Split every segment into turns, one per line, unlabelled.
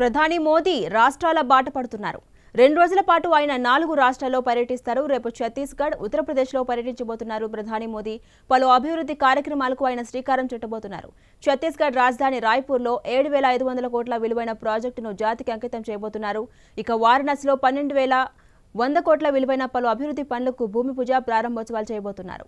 ప్రధాని మోదీ రాష్ట్రాల బాట పడుతున్నారు రెండు రోజుల పాటు ఆయన నాలుగు రాష్ట్రాల్లో పర్యటిస్తారు రేపు ఛత్తీస్గఢ్ ఉత్తరప్రదేశ్లో పర్యటించబోతున్నారు ప్రధాని మోదీ పలు అభివృద్ధి కార్యక్రమాలకు ఆయన శ్రీకారం చుట్టబోతున్నారు ఛత్తీస్గఢ్ రాజధాని రాయ్పూర్లో ఏడు వేల ఐదు వందల కోట్ల విలువైన ప్రాజెక్టును జాతికి అంకితం చేయబోతున్నారు ఇక వారణాసిలో పన్నెండు వేల వంద కోట్ల విలువైన పలు అభివృద్ధి పనులకు భూమి పూజ ప్రారంభోత్సవాలు చేయబోతున్నారు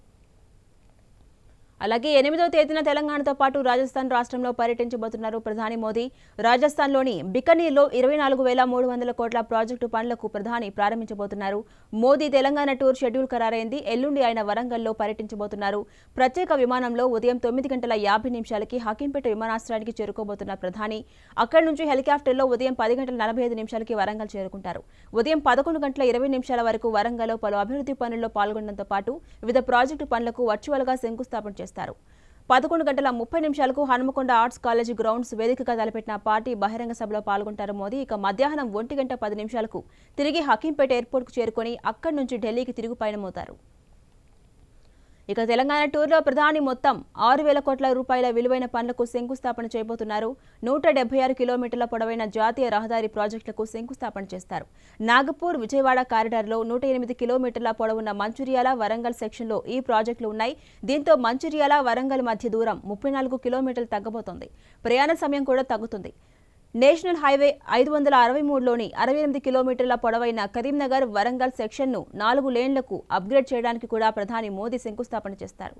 అలాగే ఎనిమిదో తేదీన తెలంగాణతో పాటు రాజస్థాన్ రాష్ట్రంలో పర్యటించబోతున్నారు ప్రధాని మోదీ రాజస్థాన్లోని బికనీర్లో ఇరవై నాలుగు వేల మూడు వందల కోట్ల ప్రాజెక్టు పనులకు ప్రధాని ప్రారంభించబోతున్నారు మోదీ తెలంగాణ టూర్ షెడ్యూల్ ఖరారైంది ఎల్లుండి ఆయన వరంగల్లో పర్యటించబోతున్నారు ప్రత్యేక విమానంలో ఉదయం తొమ్మిది గంటల యాభై నిమిషాలకి హకీంపేట విమానాశ్రయానికి చేరుకోబోతున్న ప్రధాని అక్కడి నుంచి హెలికాప్టర్లో ఉదయం పది గంటల నలభై ఐదు నిమిషాలకి వరంగల్ చేరుకుంటారు ఉదయం పదకొండు గంటల ఇరవై నిమిషాల వరకు వరంగల్లో పలు అభివృద్ధి పనుల్లో పాల్గొనడంతో పాటు వివిధ ప్రాజెక్టు పనులకు వర్చువల్గా శంకుస్థాపన చేస్తారు చేస్తారు పదకొండు గంటల ముప్పై నిమిషాలకు హనుమకొండ ఆర్ట్స్ కాలేజీ గ్రౌండ్స్ వేదికగా తలపెట్టిన పార్టీ బహిరంగ సభలో పాల్గొంటారు మోదీ ఇక మధ్యాహ్నం ఒంటి గంట పది నిమిషాలకు తిరిగి హకీంపేట ఎయిర్పోర్ట్కు చేరుకొని అక్కడి నుంచి ఢిల్లీకి తిరిగి పయనమవుతారు ఇక తెలంగాణ టూర్లో ప్రధాని మొత్తం ఆరు వేల కోట్ల రూపాయల విలువైన పనులకు శంకుస్థాపన చేయబోతున్నారు నూట డెబ్బై ఆరు కిలోమీటర్ల పొడవైన జాతీయ రహదారి ప్రాజెక్టులకు శంకుస్థాపన చేస్తారు నాగపూర్ విజయవాడ కారిడార్లో నూట ఎనిమిది కిలోమీటర్ల పొడవున్న మంచిర్యాల వరంగల్ సెక్షన్లో ఈ ప్రాజెక్టులు ఉన్నాయి దీంతో మంచిర్యాల వరంగల్ మధ్య దూరం ముప్పై నాలుగు కిలోమీటర్లు తగ్గబోతోంది ప్రయాణ సమయం కూడా తగ్గుతుంది నేషనల్ హైవే ఐదు వందల అరవై మూడులోని అరవై ఎనిమిది కిలోమీటర్ల పొడవైన కరీంనగర్ వరంగల్ సెక్షన్ను నాలుగు లేన్లకు అప్గ్రేడ్ చేయడానికి కూడా ప్రధాని మోదీ శంకుస్థాపన చేస్తారు